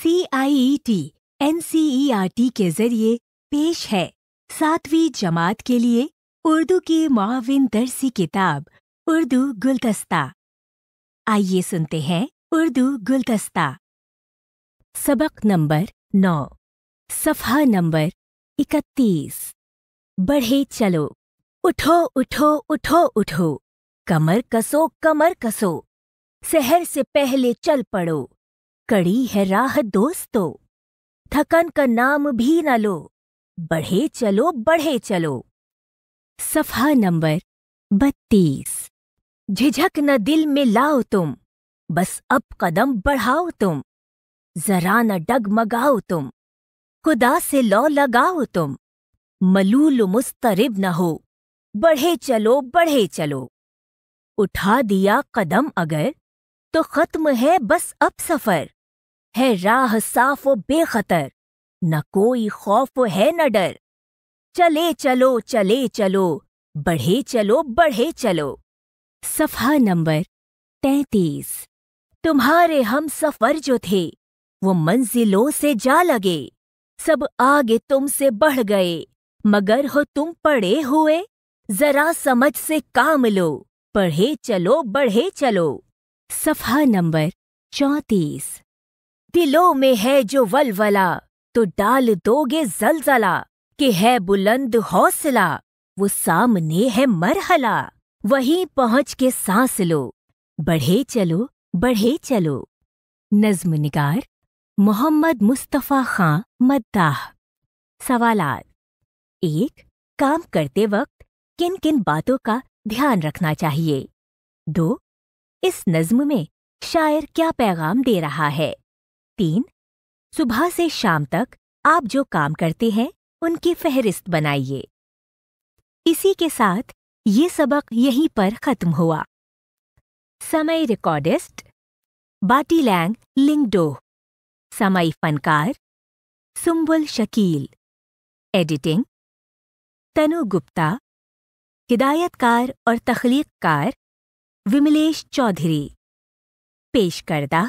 C I E T N C E R T के जरिए पेश है सातवीं जमात के लिए उर्दू की माविन दरसी किताब उर्दू गुलदस्ता आइए सुनते हैं उर्दू गुलदस्ता सबक नंबर नौ सफा नंबर इकतीस बढ़े चलो उठो उठो उठो उठो कमर कसो कमर कसो शहर से पहले चल पड़ो कड़ी है राह दोस्तों थकन का नाम भी न लो बढ़े चलो बढ़े चलो सफा नंबर बत्तीस झिझक न दिल में लाओ तुम बस अब कदम बढ़ाओ तुम जरा न डगमगाओ तुम खुदा से लौ लगाओ तुम मलूल मुस्तरिब न हो बढ़े चलो बढ़े चलो उठा दिया कदम अगर तो खत्म है बस अब सफर है राह साफ व बेखतर न कोई खौफ है न डर चले चलो चले चलो बढ़े चलो बढ़े चलो सफा नंबर तैतीस तुम्हारे हम सफर जो थे वो मंजिलों से जा लगे सब आगे तुमसे बढ़ गए मगर हो तुम पड़े हुए जरा समझ से काम लो पढ़े चलो बढ़े चलो सफा नंबर चौंतीस दिलों में है जो वलवला तो डाल दोगे जलजला कि है बुलंद हौसला वो सामने है मरहला वहीं पहुंच के सांस लो बढ़े चलो बढ़े चलो नज्म निगार मोहम्मद मुस्तफ़ा खां मद्दाह सवालात एक काम करते वक्त किन किन बातों का ध्यान रखना चाहिए दो इस नज्म में शायर क्या पैगाम दे रहा है तीन सुबह से शाम तक आप जो काम करते हैं उनकी फहरिस्त बनाइए इसी के साथ ये सबक यहीं पर खत्म हुआ समय रिकॉर्डिस्ट बाटी लैंग लिंगडो समय फनकार सुम्बुल शकील एडिटिंग तनु गुप्ता हिदायतकार और तख्लीकार विमलेश चौधरी पेश करदा